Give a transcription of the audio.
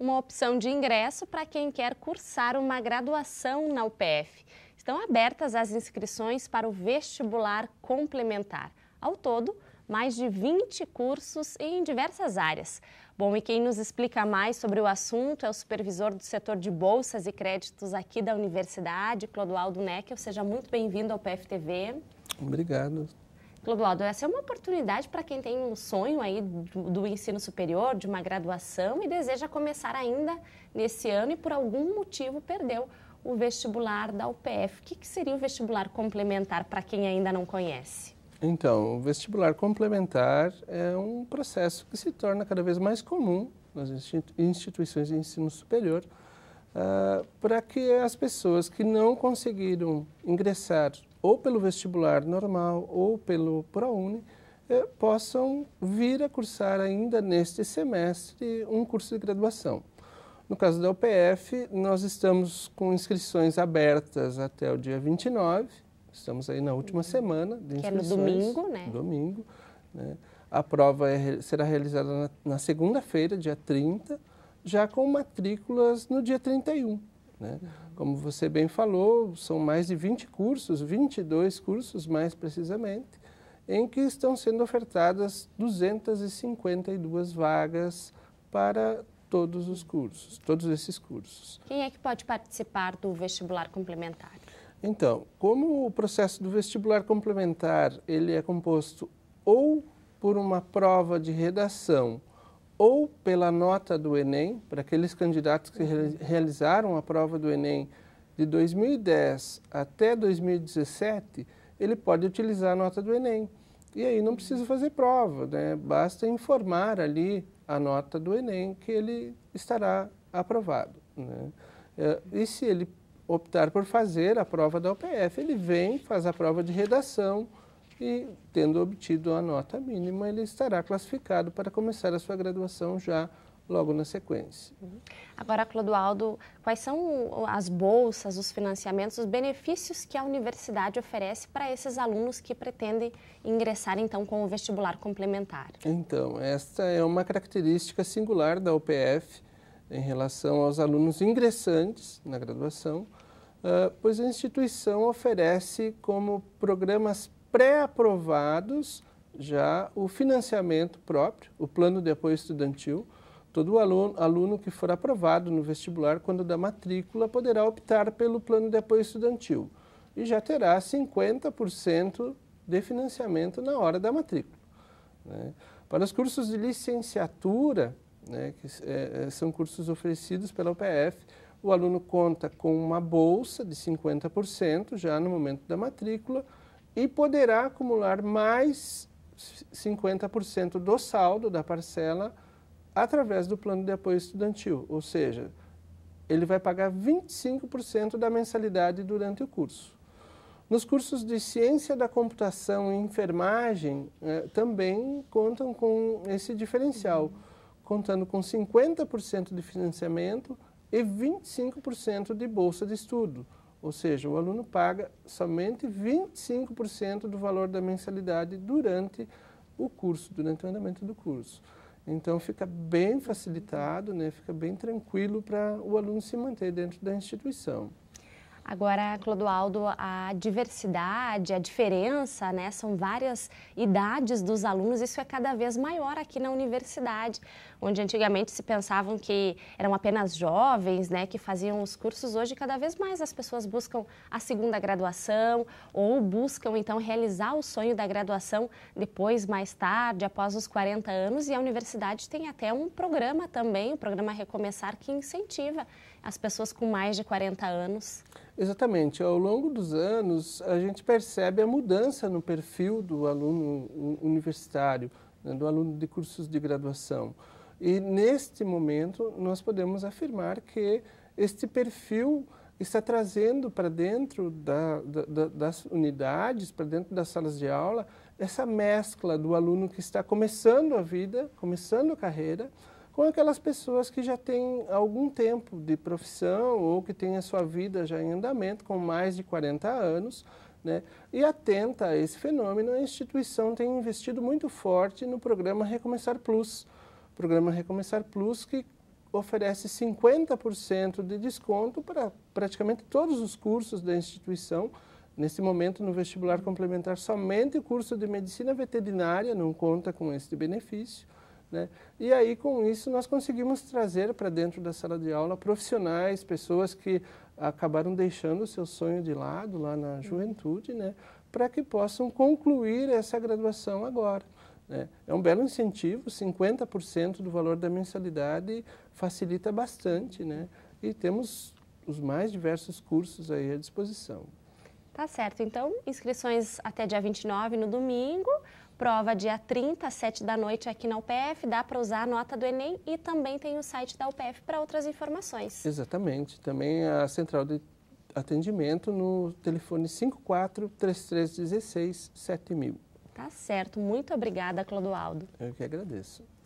uma opção de ingresso para quem quer cursar uma graduação na UPF. Estão abertas as inscrições para o vestibular complementar. Ao todo, mais de 20 cursos em diversas áreas. Bom, e quem nos explica mais sobre o assunto é o supervisor do setor de bolsas e créditos aqui da Universidade, Clodoaldo Neckel. Seja muito bem-vindo ao PFTV. Obrigado. Clodoaldo, essa é uma oportunidade para quem tem um sonho aí do, do, ensino superior, de uma graduação e deseja começar ainda nesse ano e por algum motivo perdeu o vestibular da UPF. O que, que seria o vestibular complementar para quem ainda não conhece? Então, o vestibular complementar é um processo que se torna cada vez mais comum nas instituições de ensino superior, uh, ah, para que as pessoas que não conseguiram ingressar ou pelo vestibular normal ou pelo ProUni, eh, possam vir a cursar ainda neste semestre um curso de graduação. No caso da UPF, nós estamos com inscrições abertas até o dia 29, estamos aí na última uhum. semana de inscrições. Que é no domingo, né? Domingo. Né? A prova é, será realizada na, na segunda-feira, dia 30, já com matrículas no dia 31. Né? Como você bem falou, são mais de 20 cursos, 22 cursos mais precisamente, em que estão sendo ofertadas 252 vagas para todos os cursos, todos esses cursos. Quem é que pode participar do vestibular complementar? Então, como o processo do vestibular complementar, ele é composto ou por uma prova de redação ou pela nota do Enem, para aqueles candidatos que realizaram a prova do Enem de 2010 até 2017, ele pode utilizar a nota do Enem. E aí não precisa fazer prova, né? basta informar ali a nota do Enem que ele estará aprovado. Né? É, e se ele optar por fazer a prova da OPF, ele vem, faz a prova de redação, e, tendo obtido a nota mínima, ele estará classificado para começar a sua graduação já logo na sequência. Agora, Clodoaldo, quais são as bolsas, os financiamentos, os benefícios que a universidade oferece para esses alunos que pretendem ingressar então com o vestibular complementar? Então, esta é uma característica singular da UPF em relação aos alunos ingressantes na graduação, ah, pois a instituição oferece como programas pré-aprovados já o financiamento próprio, o plano de apoio estudantil. Todo aluno, aluno que for aprovado no vestibular, quando da matrícula, poderá optar pelo plano de apoio estudantil e já terá 50% de financiamento na hora da matrícula. Né? Para os cursos de licenciatura, né, que é, é, são cursos oferecidos pela UPF, o aluno conta com uma bolsa de 50% já no momento da matrícula e poderá acumular mais 50% do saldo da parcela através do plano de apoio estudantil, ou seja, ele vai pagar 25% da mensalidade durante o curso. Nos cursos de ciência da computação e enfermagem, eh, também contam com esse diferencial, uhum. contando com 50% de financiamento e 25% de bolsa de estudo. Ou seja, o aluno paga somente 25% do valor da mensalidade durante o curso, durante o andamento do curso. Então fica bem facilitado, né? fica bem tranquilo para o aluno se manter dentro da instituição. Agora, Clodoaldo, a diversidade, a diferença, né? São várias idades dos alunos, isso é cada vez maior aqui na universidade, onde antigamente se pensavam que eram apenas jovens, né, que faziam os cursos. Hoje, cada vez mais as pessoas buscam a segunda graduação ou buscam então realizar o sonho da graduação depois, mais tarde, após os 40 anos, e a universidade tem até um programa também, o programa Recomeçar que incentiva as pessoas com mais de 40 anos? Exatamente. Ao longo dos anos, a gente percebe a mudança no perfil do aluno universitário, né, do aluno de cursos de graduação. E neste momento, nós podemos afirmar que este perfil está trazendo para dentro da, da, das unidades, para dentro das salas de aula, essa mescla do aluno que está começando a vida, começando a carreira, com aquelas pessoas que já têm algum tempo de profissão ou que têm a sua vida já em andamento, com mais de 40 anos, né? E atenta a esse fenômeno, a instituição tem investido muito forte no programa Recomeçar Plus. O programa Recomeçar Plus que oferece 50% de desconto para praticamente todos os cursos da instituição. Nesse momento, no vestibular complementar, somente o curso de medicina veterinária não conta com esse benefício né? E aí, com isso, nós conseguimos trazer para dentro da sala de aula profissionais, pessoas que acabaram deixando o seu sonho de lado lá na juventude, né? para que possam concluir essa graduação agora. Né? É um belo incentivo, 50% do valor da mensalidade facilita bastante, né? E temos os mais diversos cursos aí à disposição. Tá certo, então inscrições até dia 29 no domingo, prova dia 30, às 7 da noite aqui na UPF, dá para usar a nota do Enem e também tem o site da UPF para outras informações. Exatamente, também a central de atendimento no telefone 543316 7000. Tá certo, muito obrigada, Clodoaldo. Eu que agradeço.